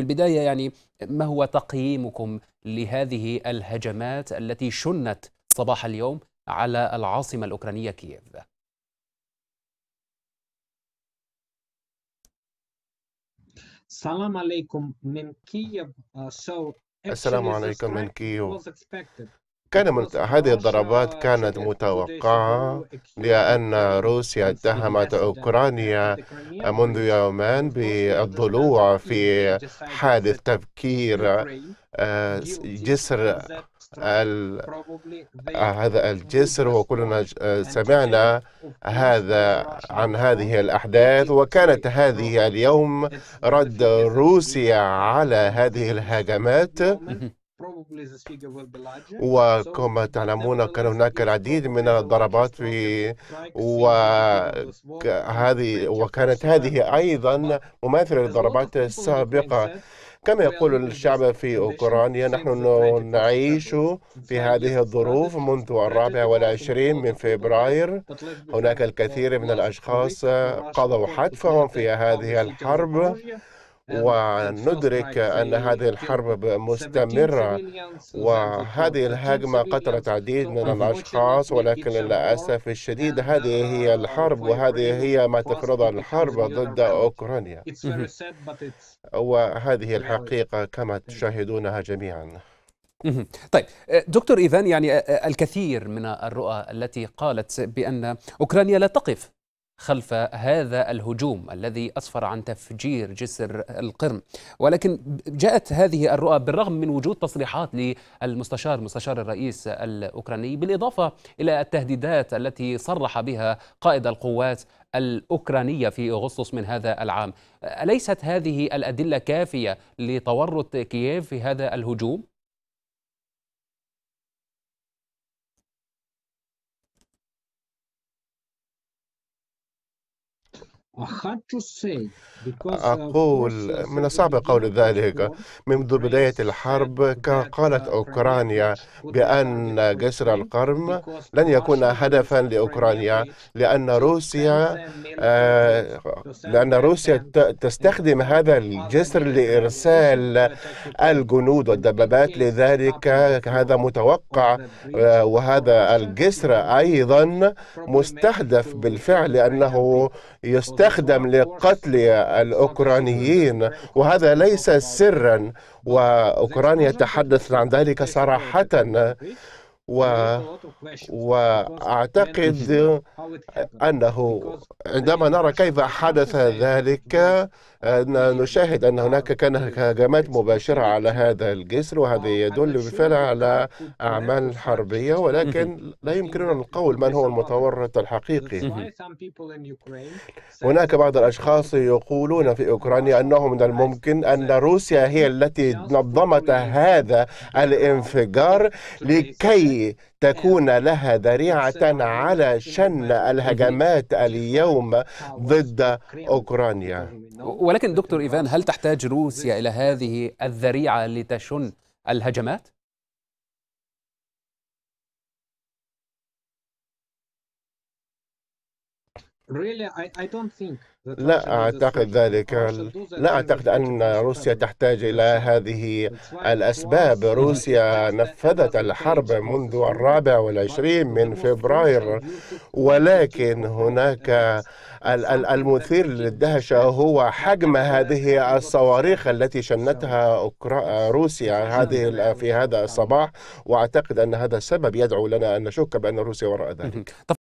في البداية يعني ما هو تقييمكم لهذه الهجمات التي شنت صباح اليوم على العاصمة الأوكرانية كييف السلام عليكم من كييف آه، السلام عليكم من كييف كان هذه الضربات كانت متوقعة لأن روسيا اتهمت أوكرانيا منذ يومين بالضلوع في حادث تفكير آه، جسر ال... آه، هذا الجسر وكلنا آه، سمعنا هذا عن هذه الأحداث وكانت هذه اليوم رد روسيا على هذه الهجمات وكما تعلمون كان هناك العديد من الضربات في وهذه وكانت هذه أيضا مماثلة للضربات السابقة كما يقول الشعب في أوكرانيا نحن نعيش في هذه الظروف منذ الرابع والعشرين من فبراير هناك الكثير من الأشخاص قضوا حتفهم في هذه الحرب وندرك أن هذه الحرب مستمرة وهذه الهجمة قتلت عديد من الأشخاص ولكن للأسف الشديد هذه uh, هي الحرب وهذه هي ما تفرضها الحرب ضد أوكرانيا وهذه الحقيقة كما تشاهدونها جميعاً طيب آه، دكتور ايفان يعني آه، آه، الكثير من الرؤى التي قالت بان اوكرانيا لا تقف خلف هذا الهجوم الذي أسفر عن تفجير جسر القرم ولكن جاءت هذه الرؤى بالرغم من وجود تصريحات للمستشار مستشار الرئيس الأوكراني بالإضافة إلى التهديدات التي صرح بها قائد القوات الأوكرانية في أغسطس من هذا العام أليست هذه الأدلة كافية لتورط كييف في هذا الهجوم؟ أقول من الصعب قول ذلك منذ بداية الحرب قالت أوكرانيا بأن جسر القرم لن يكون هدفا لأوكرانيا لأن روسيا آه، لأن روسيا تستخدم هذا الجسر لإرسال الجنود والدبابات لذلك هذا متوقع آه، وهذا الجسر أيضا مستهدف بالفعل لأنه يست تستخدم لقتل الأوكرانيين وهذا ليس سرا وأوكرانيا تحدثت عن ذلك صراحة و... وأعتقد أنه عندما نرى كيف حدث ذلك نشاهد أن هناك كان هجمات مباشرة على هذا الجسر وهذا يدل بالفعل على أعمال حربية ولكن لا يمكننا القول من هو المتورط الحقيقي هناك بعض الأشخاص يقولون في أوكرانيا أنه من الممكن أن روسيا هي التي نظمت هذا الانفجار لكي تكون نعم. لها ذريعة على شن الهجمات اليوم ضد أوكرانيا نعم. ولكن دكتور إيفان هل تحتاج روسيا إلى هذه الذريعة لتشن الهجمات؟ لا أعتقد ذلك لا أعتقد أن روسيا تحتاج إلى هذه الأسباب روسيا نفذت الحرب منذ الرابع والعشرين من فبراير ولكن هناك المثير للدهشة هو حجم هذه الصواريخ التي شنتها روسيا هذه في هذا الصباح وأعتقد أن هذا السبب يدعو لنا أن نشك بأن روسيا وراء ذلك